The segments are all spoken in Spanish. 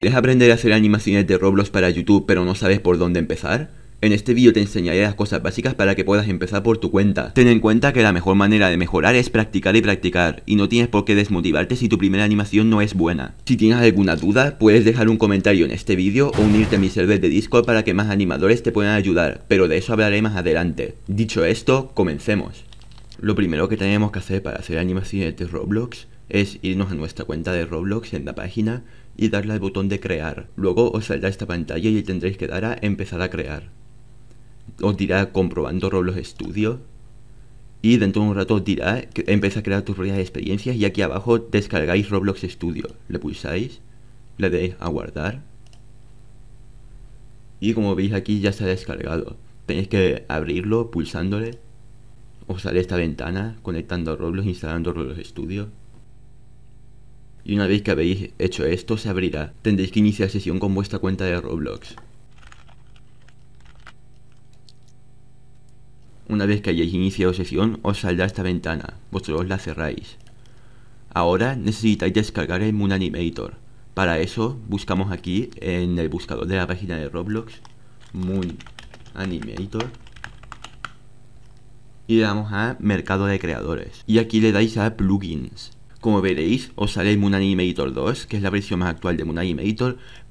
¿Quieres aprender a hacer animaciones de Roblox para YouTube pero no sabes por dónde empezar? En este vídeo te enseñaré las cosas básicas para que puedas empezar por tu cuenta. Ten en cuenta que la mejor manera de mejorar es practicar y practicar, y no tienes por qué desmotivarte si tu primera animación no es buena. Si tienes alguna duda, puedes dejar un comentario en este vídeo o unirte a mi server de Discord para que más animadores te puedan ayudar, pero de eso hablaré más adelante. Dicho esto, comencemos. Lo primero que tenemos que hacer para hacer animaciones de Roblox es irnos a nuestra cuenta de Roblox en la página y darle al botón de crear. Luego os saldrá esta pantalla y tendréis que dar a empezar a crear. Os dirá comprobando Roblox Studio. Y dentro de un rato os dirá que empieza a crear tus propias experiencias y aquí abajo descargáis Roblox Studio. Le pulsáis, le deis a guardar. Y como veis aquí ya se ha descargado. Tenéis que abrirlo pulsándole. Os sale esta ventana conectando a Roblox, instalando Roblox Studio y una vez que habéis hecho esto se abrirá. Tendréis que iniciar sesión con vuestra cuenta de Roblox. Una vez que hayáis iniciado sesión, os saldrá esta ventana, vosotros la cerráis. Ahora necesitáis descargar el Moon Animator. Para eso buscamos aquí en el buscador de la página de Roblox, Moon Animator y le damos a mercado de creadores y aquí le dais a plugins como veréis, os sale el 2, que es la versión más actual de Moon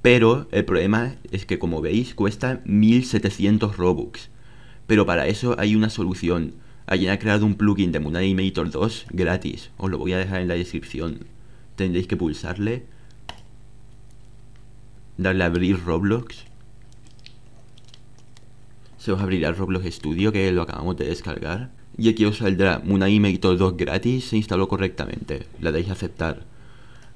pero el problema es que como veis cuesta 1700 Robux. Pero para eso hay una solución. Alguien ha creado un plugin de Moon 2 gratis, os lo voy a dejar en la descripción. Tendréis que pulsarle, darle a abrir Roblox. Se os abrirá Roblox Studio, que lo acabamos de descargar y aquí os saldrá una Email 2 gratis, se instaló correctamente, la deis aceptar.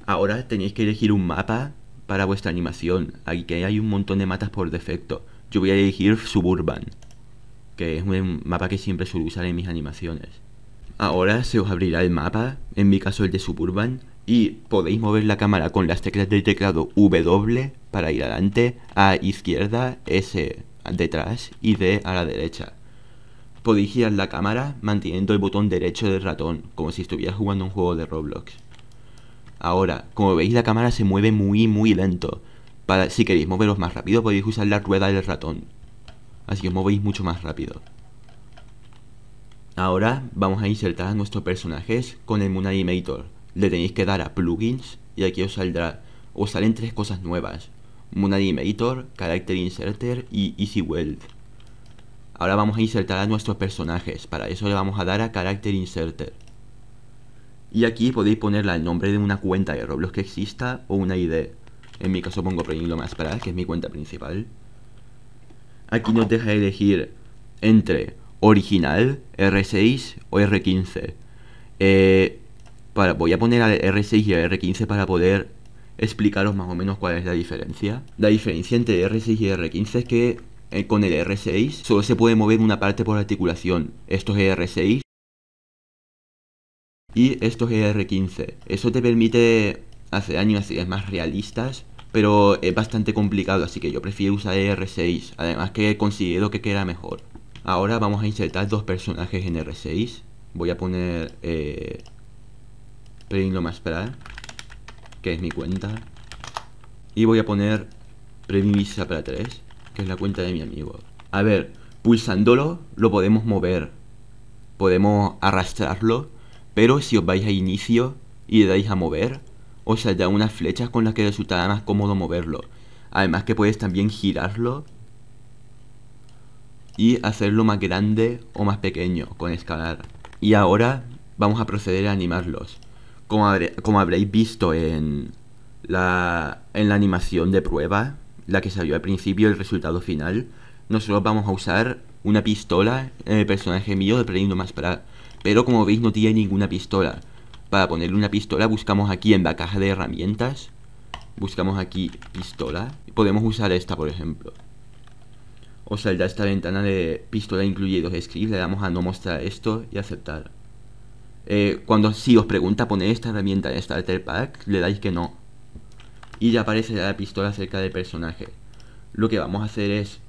Ahora tenéis que elegir un mapa para vuestra animación, aquí hay un montón de matas por defecto. Yo voy a elegir Suburban, que es un mapa que siempre suelo usar en mis animaciones. Ahora se os abrirá el mapa, en mi caso el de Suburban, y podéis mover la cámara con las teclas del teclado W para ir adelante, A izquierda, S detrás y D a la derecha podéis girar la cámara manteniendo el botón derecho del ratón, como si estuvieras jugando un juego de Roblox. Ahora, como veis la cámara se mueve muy muy lento. Para, si queréis moveros más rápido podéis usar la rueda del ratón. Así que os movéis mucho más rápido. Ahora vamos a insertar a nuestros personajes con el Moon Animator. Le tenéis que dar a Plugins y aquí os saldrá, os salen tres cosas nuevas. Moon Animator, Character Inserter y Easy Weld. Ahora vamos a insertar a nuestros personajes. Para eso le vamos a dar a Character Inserter. Y aquí podéis ponerle el nombre de una cuenta de Roblox que exista o una ID. En mi caso pongo Prenilo más para, que es mi cuenta principal. Aquí nos deja elegir entre original, R6 o R15. Eh, voy a poner al R6 y R15 para poder explicaros más o menos cuál es la diferencia. La diferencia entre R6 y R15 es que eh, con el R6 solo se puede mover una parte por articulación. Esto es R6 y esto es R15. Eso te permite hacer animaciones más realistas, pero es bastante complicado, así que yo prefiero usar R6, además que considero que queda mejor. Ahora vamos a insertar dos personajes en R6. Voy a poner eh, más que es mi cuenta. Y voy a poner Visa para 3. Que es la cuenta de mi amigo. A ver, pulsándolo lo podemos mover. Podemos arrastrarlo. Pero si os vais a inicio y le dais a mover, os saldrá unas flechas con las que resultará más cómodo moverlo. Además que puedes también girarlo y hacerlo más grande o más pequeño con escalar. Y ahora vamos a proceder a animarlos. Como, como habréis visto en la, en la animación de prueba, la que salió al principio, el resultado final, nosotros vamos a usar una pistola en el personaje mío de más para... Pero como veis no tiene ninguna pistola. Para ponerle una pistola buscamos aquí en la caja de herramientas. Buscamos aquí pistola. Podemos usar esta, por ejemplo. O saldrá esta ventana de pistola dos scripts Le damos a no mostrar esto y aceptar. Eh, cuando si os pregunta poner esta herramienta en Starter Pack, le dais que no y ya aparece la pistola cerca del personaje. Lo que vamos a hacer es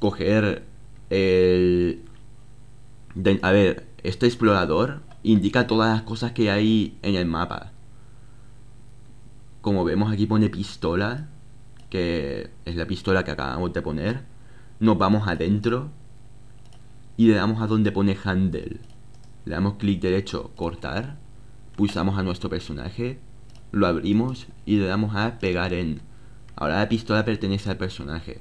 coger el... a ver, este explorador indica todas las cosas que hay en el mapa. Como vemos aquí pone pistola, que es la pistola que acabamos de poner. Nos vamos adentro y le damos a donde pone handle. Le damos clic derecho, cortar. Pulsamos a nuestro personaje lo abrimos y le damos a pegar en. Ahora la pistola pertenece al personaje.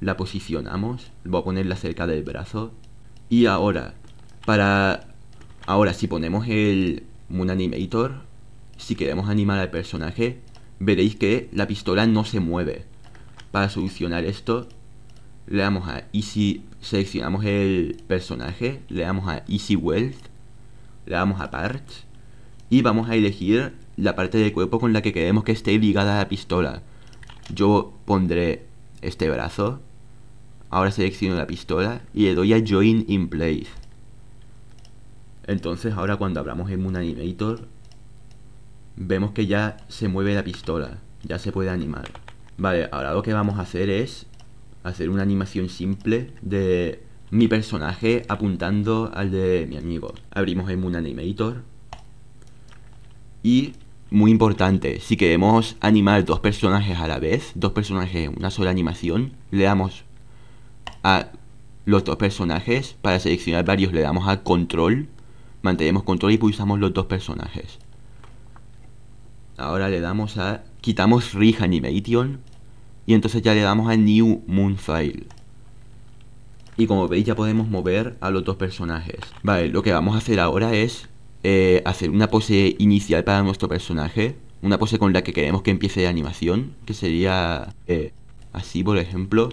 La posicionamos, voy a ponerla cerca del brazo. Y ahora, para... Ahora si ponemos el Moon Animator, si queremos animar al personaje, veréis que la pistola no se mueve. Para solucionar esto, le damos a Easy, seleccionamos el personaje, le damos a Easy Wealth, le damos a Parts y vamos a elegir la parte del cuerpo con la que queremos que esté ligada a la pistola. Yo pondré este brazo. Ahora selecciono la pistola y le doy a Join in Place. Entonces ahora cuando abramos el Moon Animator, vemos que ya se mueve la pistola, ya se puede animar. Vale, ahora lo que vamos a hacer es hacer una animación simple de mi personaje apuntando al de mi amigo. Abrimos el Moon Animator y muy importante, si queremos animar dos personajes a la vez, dos personajes en una sola animación, le damos a los dos personajes, para seleccionar varios le damos a control, mantenemos control y pulsamos los dos personajes. Ahora le damos a, quitamos Rig Animation y entonces ya le damos a New Moon File. Y como veis ya podemos mover a los dos personajes. Vale, lo que vamos a hacer ahora es eh, hacer una pose inicial para nuestro personaje, una pose con la que queremos que empiece la animación, que sería eh, así, por ejemplo.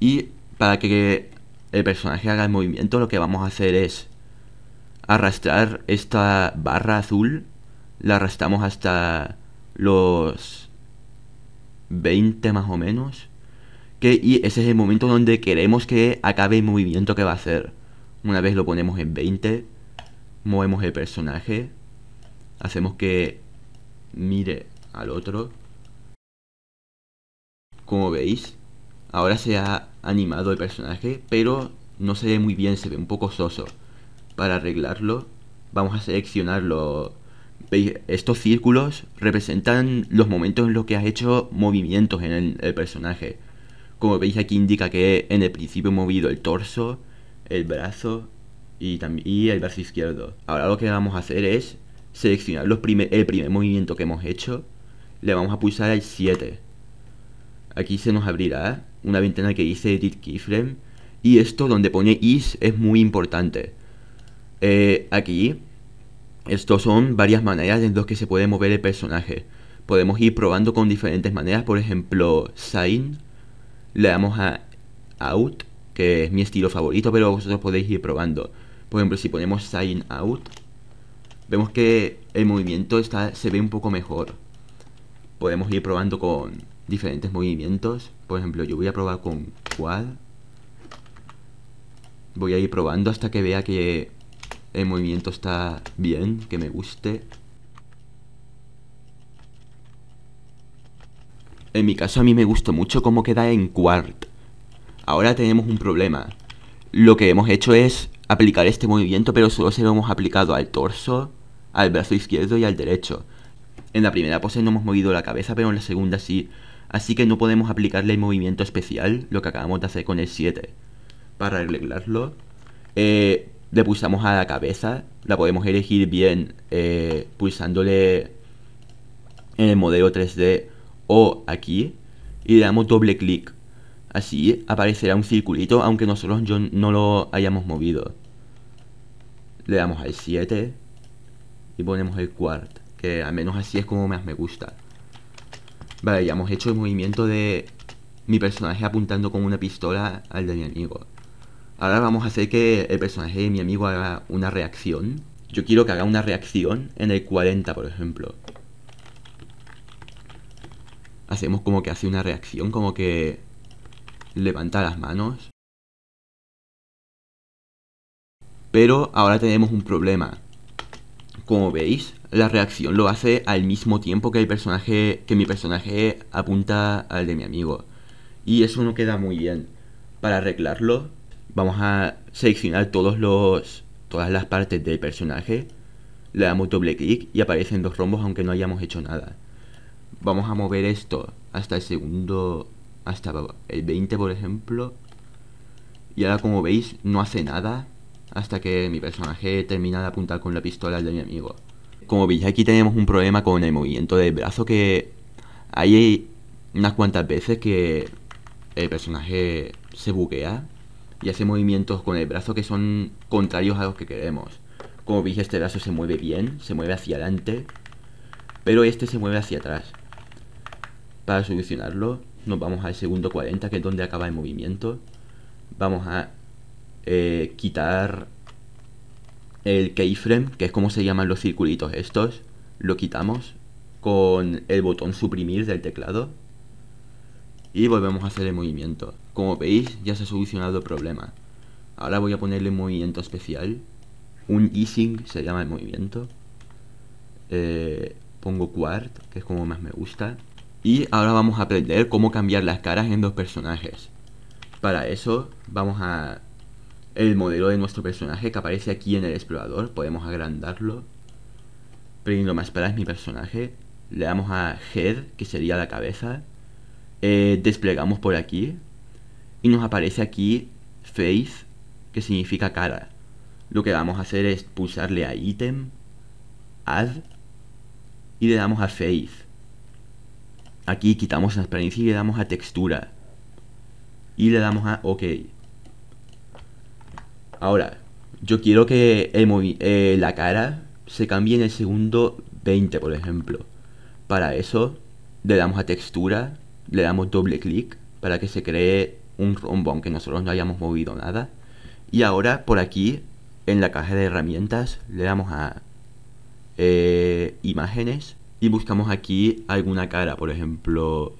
Y para que el personaje haga el movimiento, lo que vamos a hacer es arrastrar esta barra azul, la arrastramos hasta los 20 más o menos. Que, y ese es el momento donde queremos que acabe el movimiento que va a hacer. Una vez lo ponemos en 20, movemos el personaje, hacemos que mire al otro. Como veis, ahora se ha animado el personaje, pero no se ve muy bien, se ve un poco soso. Para arreglarlo, vamos a seleccionarlo. Estos círculos representan los momentos en los que has hecho movimientos en el, el personaje. Como veis aquí indica que en el principio he movido el torso, el brazo, y, el verso izquierdo. Ahora lo que vamos a hacer es seleccionar los el primer movimiento que hemos hecho. Le vamos a pulsar al 7. Aquí se nos abrirá una ventana que dice Edit Keyframe. Y esto donde pone is es muy importante. Eh, aquí, estos son varias maneras en las que se puede mover el personaje. Podemos ir probando con diferentes maneras. Por ejemplo, Sign. Le damos a Out, que es mi estilo favorito, pero vosotros podéis ir probando. Por ejemplo, si ponemos sign out, vemos que el movimiento está, se ve un poco mejor. Podemos ir probando con diferentes movimientos. Por ejemplo, yo voy a probar con quad. Voy a ir probando hasta que vea que el movimiento está bien, que me guste. En mi caso a mí me gusta mucho cómo queda en quad Ahora tenemos un problema. Lo que hemos hecho es aplicar este movimiento, pero solo se lo hemos aplicado al torso, al brazo izquierdo y al derecho. En la primera pose no hemos movido la cabeza, pero en la segunda sí. Así que no podemos aplicarle el movimiento especial, lo que acabamos de hacer con el 7. Para arreglarlo, eh, le pulsamos a la cabeza, la podemos elegir bien eh, pulsándole en el modelo 3D o aquí, y le damos doble clic Así aparecerá un circulito aunque nosotros yo no lo hayamos movido. Le damos al 7 y ponemos el 4 que al menos así es como más me gusta. Vale, ya hemos hecho el movimiento de mi personaje apuntando con una pistola al de mi amigo. Ahora vamos a hacer que el personaje de mi amigo haga una reacción. Yo quiero que haga una reacción en el 40, por ejemplo. Hacemos como que hace una reacción, como que levanta las manos. Pero ahora tenemos un problema. Como veis, la reacción lo hace al mismo tiempo que el personaje que mi personaje apunta al de mi amigo. Y eso no queda muy bien. Para arreglarlo, vamos a seleccionar todos los todas las partes del personaje. Le damos doble clic y aparecen dos rombos aunque no hayamos hecho nada. Vamos a mover esto hasta el segundo hasta el 20 por ejemplo y ahora como veis no hace nada hasta que mi personaje termina de apuntar con la pistola al de mi amigo. Como veis aquí tenemos un problema con el movimiento del brazo que hay unas cuantas veces que el personaje se buquea y hace movimientos con el brazo que son contrarios a los que queremos. Como veis este brazo se mueve bien, se mueve hacia adelante, pero este se mueve hacia atrás. Para solucionarlo nos vamos al segundo 40, que es donde acaba el movimiento. Vamos a eh, quitar el keyframe, que es como se llaman los circulitos estos. Lo quitamos con el botón suprimir del teclado. Y volvemos a hacer el movimiento. Como veis, ya se ha solucionado el problema. Ahora voy a ponerle un movimiento especial. Un easing se llama el movimiento. Eh, pongo quart, que es como más me gusta. Y ahora vamos a aprender cómo cambiar las caras en dos personajes. Para eso vamos a el modelo de nuestro personaje que aparece aquí en el explorador. Podemos agrandarlo. Prendiendo más para mi personaje. Le damos a Head, que sería la cabeza. Eh, desplegamos por aquí. Y nos aparece aquí Face, que significa cara. Lo que vamos a hacer es pulsarle a Item, Add, y le damos a Face. Aquí quitamos transparencia y le damos a textura. Y le damos a OK. Ahora, yo quiero que eh, la cara se cambie en el segundo 20, por ejemplo. Para eso, le damos a textura, le damos doble clic para que se cree un rombo, aunque nosotros no hayamos movido nada. Y ahora, por aquí, en la caja de herramientas, le damos a eh, imágenes y buscamos aquí alguna cara, por ejemplo...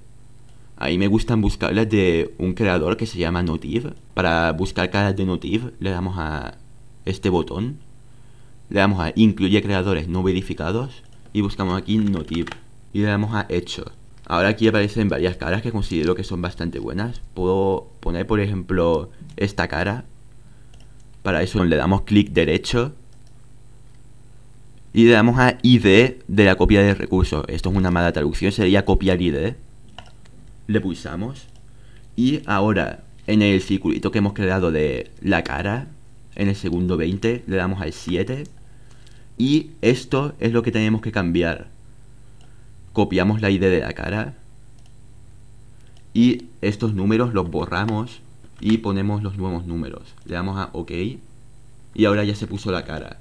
Ahí me gustan buscar las de un creador que se llama Notiv. Para buscar caras de Notiv le damos a este botón. Le damos a incluye creadores no verificados y buscamos aquí Notiv y le damos a hecho. Ahora aquí aparecen varias caras que considero que son bastante buenas. Puedo poner por ejemplo esta cara. Para eso le damos clic derecho y le damos a ID de la copia de recursos. Esto es una mala traducción, sería copiar ID. Le pulsamos. Y ahora, en el circulito que hemos creado de la cara, en el segundo 20, le damos al 7. Y esto es lo que tenemos que cambiar. Copiamos la ID de la cara. Y estos números los borramos y ponemos los nuevos números. Le damos a OK. Y ahora ya se puso la cara.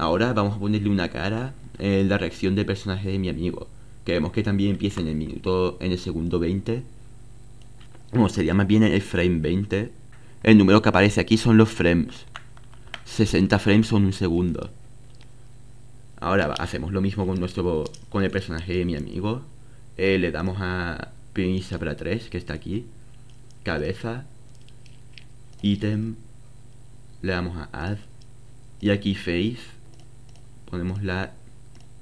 Ahora vamos a ponerle una cara en eh, la reacción del personaje de mi amigo. Que vemos que también empieza en el minuto, en el segundo 20. no sería más bien en el frame 20. El número que aparece aquí son los frames. 60 frames son un segundo. Ahora hacemos lo mismo con nuestro con el personaje de mi amigo. Eh, le damos a Pinza para 3, que está aquí. Cabeza. Ítem. Le damos a Add. Y aquí Face ponemos la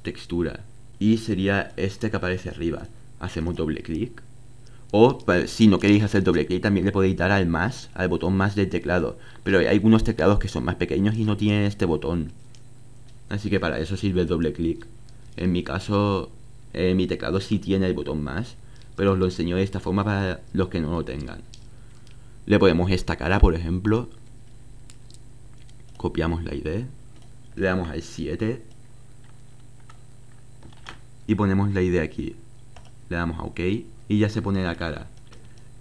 textura y sería este que aparece arriba. Hacemos doble clic. O si no queréis hacer doble clic también le podéis dar al más, al botón más del teclado. Pero hay algunos teclados que son más pequeños y no tienen este botón. Así que para eso sirve el doble clic. En mi caso, eh, mi teclado sí tiene el botón más, pero os lo enseño de esta forma para los que no lo tengan. Le ponemos esta cara, por ejemplo. Copiamos la idea le damos al 7 y ponemos la idea aquí. Le damos a OK y ya se pone la cara.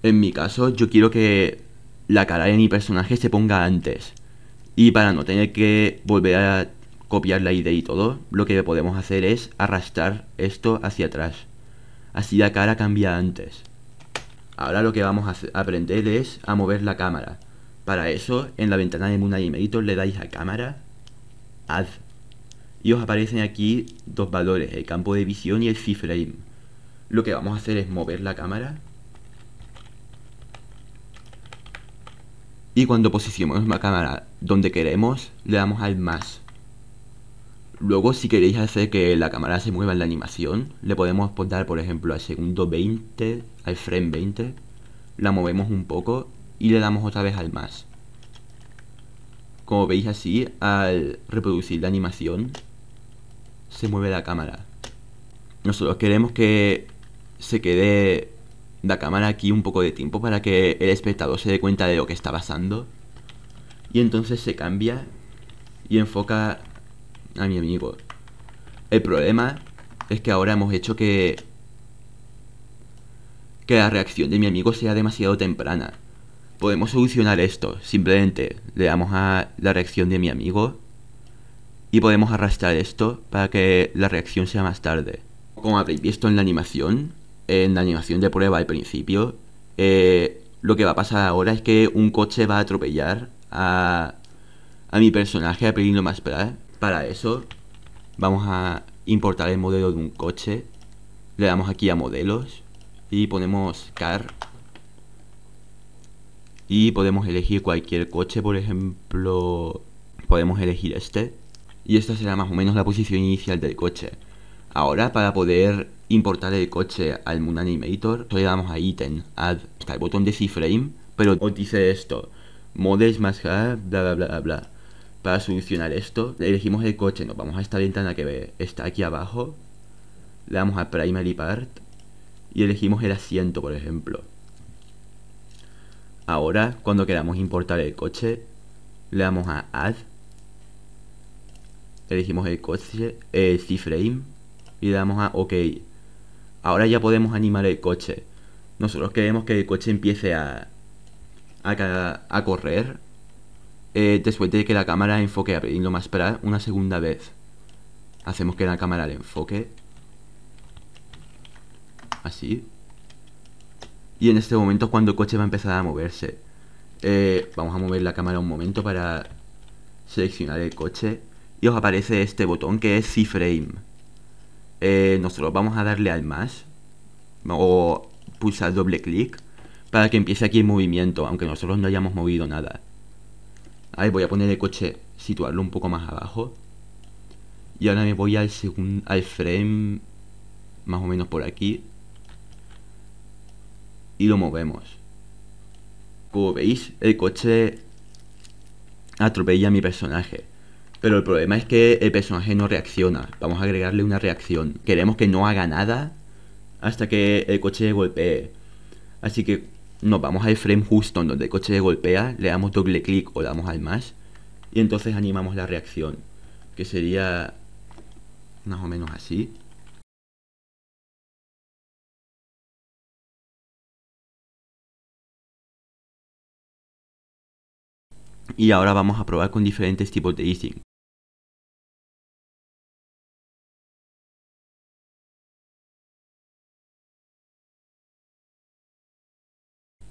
En mi caso, yo quiero que la cara de mi personaje se ponga antes. Y para no tener que volver a copiar la idea y todo, lo que podemos hacer es arrastrar esto hacia atrás. Así la cara cambia antes. Ahora lo que vamos a aprender es a mover la cámara. Para eso, en la ventana de Moon Animator le dais a cámara add. Y os aparecen aquí dos valores, el campo de visión y el frame Lo que vamos a hacer es mover la cámara. Y cuando posicionemos la cámara donde queremos, le damos al más. Luego, si queréis hacer que la cámara se mueva en la animación, le podemos poner por ejemplo, al segundo 20, al frame 20, la movemos un poco y le damos otra vez al más. Como veis así, al reproducir la animación, se mueve la cámara. Nosotros queremos que se quede la cámara aquí un poco de tiempo para que el espectador se dé cuenta de lo que está pasando. Y entonces se cambia y enfoca a mi amigo. El problema es que ahora hemos hecho que que la reacción de mi amigo sea demasiado temprana podemos solucionar esto. Simplemente le damos a la reacción de mi amigo y podemos arrastrar esto para que la reacción sea más tarde. Como habéis visto en la animación, en la animación de prueba al principio, eh, lo que va a pasar ahora es que un coche va a atropellar a, mi personaje a pedirlo más para. Para eso vamos a importar el modelo de un coche, le damos aquí a modelos y ponemos car y podemos elegir cualquier coche, por ejemplo, podemos elegir este y esta será más o menos la posición inicial del coche. Ahora para poder importar el coche al Moon Animator, le damos a ítem, Add, está el botón de C-Frame, pero nos dice esto, Models más bla bla bla bla. Para solucionar esto, elegimos el coche, nos vamos a esta ventana que está aquí abajo, le damos a Primary Part y elegimos el asiento, por ejemplo. Ahora, cuando queramos importar el coche, le damos a Add. Elegimos el coche, el C-Frame y le damos a OK. Ahora ya podemos animar el coche. Nosotros queremos que el coche empiece a, a, correr eh, después de que la cámara enfoque a lo más para una segunda vez. Hacemos que la cámara le enfoque. Así. Y en este momento cuando el coche va a empezar a moverse. Eh, vamos a mover la cámara un momento para seleccionar el coche. Y os aparece este botón que es C-Frame. Eh, nosotros vamos a darle al más. O pulsar doble clic. Para que empiece aquí el movimiento. Aunque nosotros no hayamos movido nada. Ahí voy a poner el coche. Situarlo un poco más abajo. Y ahora me voy al, segundo al frame. Más o menos por aquí y lo movemos. Como veis, el coche atropella a mi personaje. Pero el problema es que el personaje no reacciona. Vamos a agregarle una reacción. Queremos que no haga nada hasta que el coche golpee. Así que nos vamos al frame justo en donde el coche golpea, le damos doble clic o damos al más. Y entonces animamos la reacción. Que sería más o menos así. y ahora vamos a probar con diferentes tipos de easing.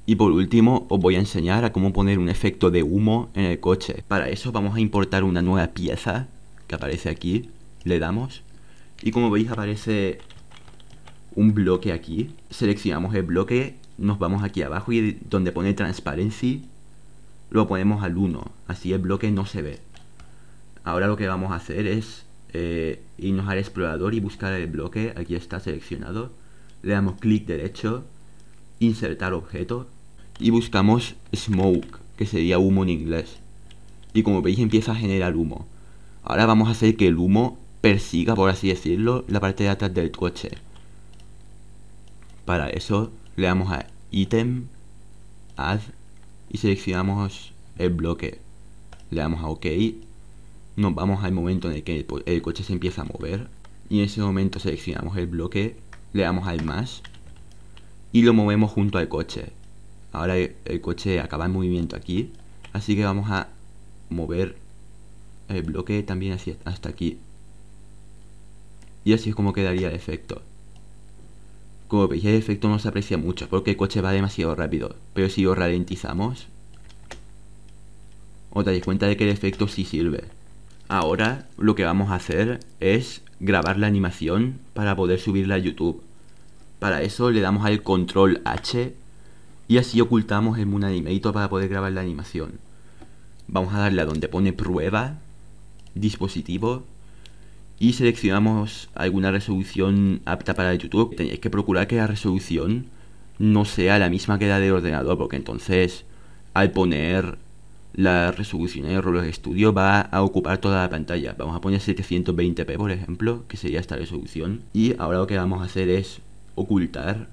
Y por último os voy a enseñar a cómo poner un efecto de humo en el coche. Para eso vamos a importar una nueva pieza que aparece aquí, le damos y como veis aparece un bloque aquí, seleccionamos el bloque, nos vamos aquí abajo y donde pone transparency lo ponemos al 1. Así el bloque no se ve. Ahora lo que vamos a hacer es eh, irnos al explorador y buscar el bloque. Aquí está seleccionado. Le damos clic derecho, insertar objeto y buscamos smoke, que sería humo en inglés. Y como veis empieza a generar humo. Ahora vamos a hacer que el humo persiga, por así decirlo, la parte de atrás del coche. Para eso le damos a item, add y seleccionamos el bloque. Le damos a OK. Nos vamos al momento en el que el, coche se empieza a mover. Y en ese momento seleccionamos el bloque, le damos al más y lo movemos junto al coche. Ahora el, coche acaba en movimiento aquí, así que vamos a mover el bloque también hasta aquí. Y así es como quedaría el efecto. Como veis, el efecto no se aprecia mucho porque el coche va demasiado rápido. Pero si lo ralentizamos, os daréis cuenta de que el efecto sí sirve. Ahora lo que vamos a hacer es grabar la animación para poder subirla a YouTube. Para eso le damos al control H y así ocultamos el Moon Animator para poder grabar la animación. Vamos a darle a donde pone prueba, dispositivo y seleccionamos alguna resolución apta para YouTube, tenéis que procurar que la resolución no sea la misma que la del ordenador, porque entonces al poner la resolución de Roblox Studio va a ocupar toda la pantalla. Vamos a poner 720p, por ejemplo, que sería esta resolución. Y ahora lo que vamos a hacer es ocultar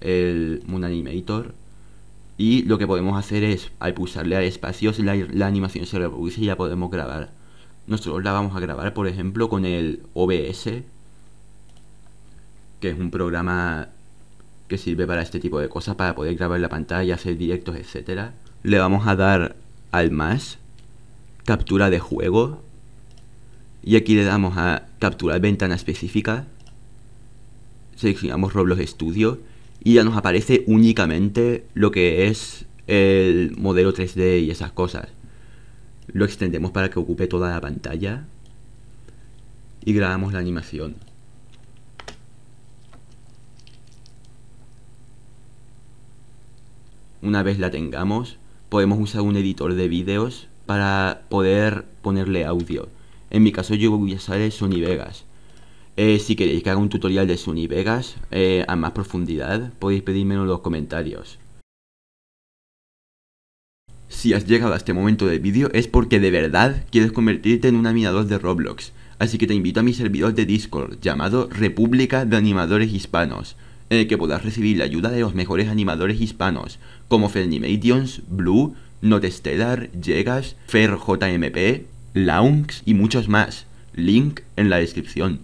el Moon Animator. Y lo que podemos hacer es, al pulsarle a espacios la animación se reproduce y ya podemos grabar. Nosotros la vamos a grabar, por ejemplo, con el OBS, que es un programa que sirve para este tipo de cosas, para poder grabar la pantalla, hacer directos, etc. Le vamos a dar al más, captura de juego, y aquí le damos a capturar ventana específica, seleccionamos Roblox Studio, y ya nos aparece únicamente lo que es el modelo 3D y esas cosas lo extendemos para que ocupe toda la pantalla y grabamos la animación. Una vez la tengamos, podemos usar un editor de vídeos para poder ponerle audio. En mi caso yo voy a usar Sony Vegas. Eh, si queréis que haga un tutorial de Sony Vegas eh, a más profundidad, podéis pedírmelo en los comentarios. Si has llegado a este momento del vídeo es porque de verdad quieres convertirte en un animador de Roblox, así que te invito a mi servidor de Discord llamado República de Animadores Hispanos, en el que podrás recibir la ayuda de los mejores animadores hispanos, como Fernimations, Blue, Notestelar, Llegas, FerJMP, Launx y muchos más. Link en la descripción.